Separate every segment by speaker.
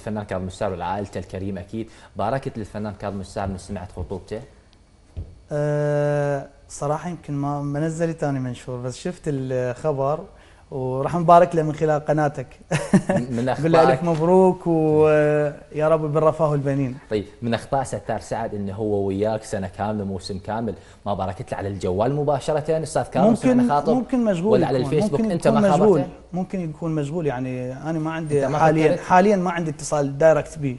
Speaker 1: الفنان كاظم السعر ولعائلته الكريمه اكيد باركت للفنان كاظم السعر من سمعت خطوبته
Speaker 2: أه صراحه يمكن ما ما نزلت انا منشور بس شفت الخبر وراح نبارك له من خلال قناتك
Speaker 1: من اخطائك بالله الف مبروك ويا رب بالرفاه والبنين طيب من اخطاء ستار سعد انه هو وياك سنه كامله موسم كامل ما باركت له على الجوال مباشره استاذ كامل ممكن
Speaker 2: خاطب ممكن مشغول ولا على الفيسبوك ممكن انت ما مشغول ممكن يكون مشغول يعني انا ما عندي ما حاليا حاليا ما عندي اتصال دايركت بي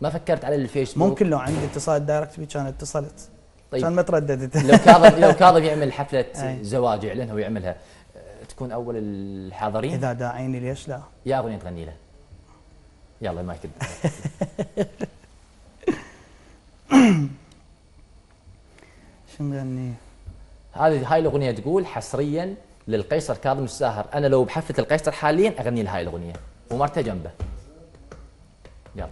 Speaker 2: ما فكرت على الفيسبوك ممكن لو عندي اتصال دايركت بي كان اتصلت طيب كان ما ترددت لو كاظم لو كاظم يعمل حفله
Speaker 1: زواج يعلنها ويعملها تكون اول الحاضرين اذا
Speaker 2: داعيني ليش لا
Speaker 1: يا اغنيه تغني له يلا ما يكد
Speaker 2: شو نغني
Speaker 1: هذه هاي الاغنيه تقول حصريا للقيصر كاظم الساهر انا لو بحفله القيصر حاليا اغني لهاي الاغنيه ومرته جنبه
Speaker 2: يلا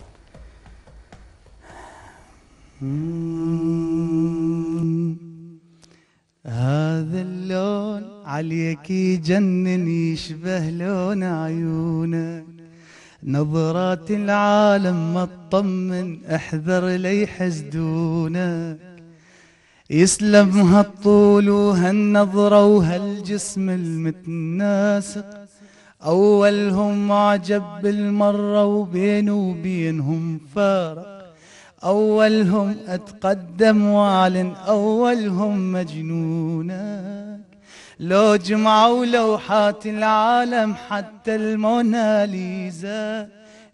Speaker 2: عليك يجنن يشبه لون عيونك نظرات العالم ما تطمن احذر لي يحسدونك يسلم هالطول وهالنظرة وهالجسم المتناسق أولهم عجب بالمرة وبين وبينهم فارق أولهم أتقدم وأعلن أولهم مجنونك لو جمعوا لوحات العالم حتى الموناليزا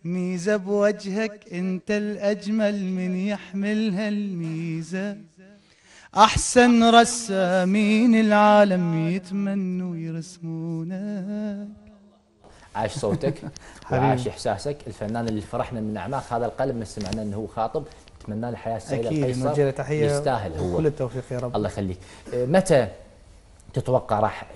Speaker 2: ميزة بوجهك انت الأجمل من يحملها الميزة أحسن رسامين العالم يتمنوا يرسمونك
Speaker 1: عاش صوتك وعاش إحساسك الفنان اللي فرحنا من أعماق هذا القلب ما سمعنا أنه هو خاطب نتمنى له حياة سعيدة أكيد تحية يستاهل هو كل التوفيق يا رب الله يخليك أه، متى تتوقع راح